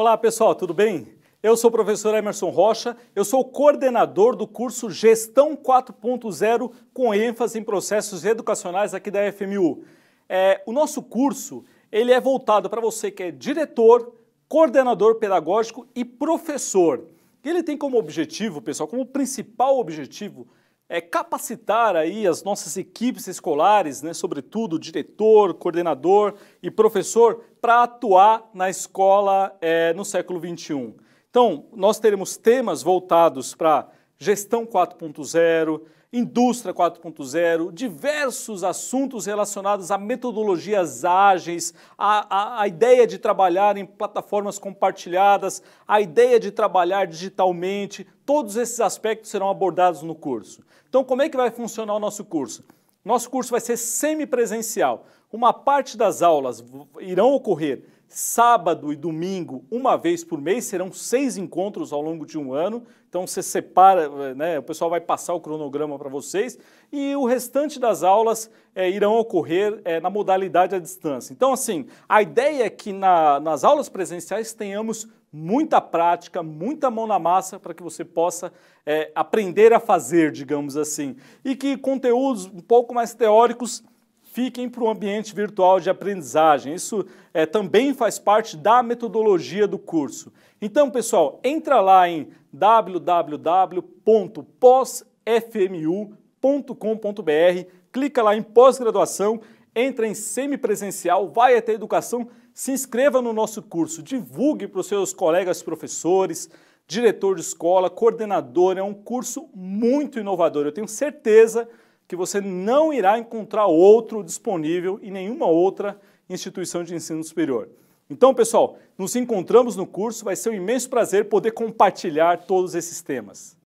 Olá pessoal, tudo bem? Eu sou o professor Emerson Rocha, eu sou coordenador do curso Gestão 4.0 com ênfase em processos educacionais aqui da FMU. É, o nosso curso ele é voltado para você que é diretor, coordenador pedagógico e professor. Ele tem como objetivo, pessoal, como principal objetivo, é, capacitar aí as nossas equipes escolares, né, sobretudo diretor, coordenador e professor, para atuar na escola é, no século XXI. Então, nós teremos temas voltados para gestão 4.0, indústria 4.0, diversos assuntos relacionados a metodologias ágeis, a, a, a, ideia de trabalhar em plataformas compartilhadas, a ideia de trabalhar digitalmente, todos esses aspectos serão abordados no curso. Então, como é que vai funcionar o nosso curso? Nosso curso vai ser semipresencial. Uma parte das aulas irão ocorrer Sábado e domingo, uma vez por mês, serão seis encontros ao longo de um ano. Então você separa, eh, né, o pessoal vai passar o cronograma para vocês e o restante das aulas é, irão ocorrer é, na modalidade à distância. Então, assim, a ideia é que na, nas aulas presenciais tenhamos muita prática, muita mão na massa para que você possa é, aprender a fazer, digamos assim. E que conteúdos um pouco mais teóricos fiquem para o ambiente virtual de aprendizagem. Isso é, também faz parte da metodologia do curso. Então, pessoal, entra lá em www.posfmu.com.br, clica lá em pós-graduação, entra em semipresencial, vai até a educação, se inscreva no nosso curso, divulgue para os seus colegas professores, diretor de escola, coordenador, é um curso muito inovador. Eu tenho certeza que que você não irá encontrar outro disponível em nenhuma outra instituição de ensino superior. Então, pessoal, nos encontramos no curso, vai ser um imenso prazer poder compartilhar todos esses temas.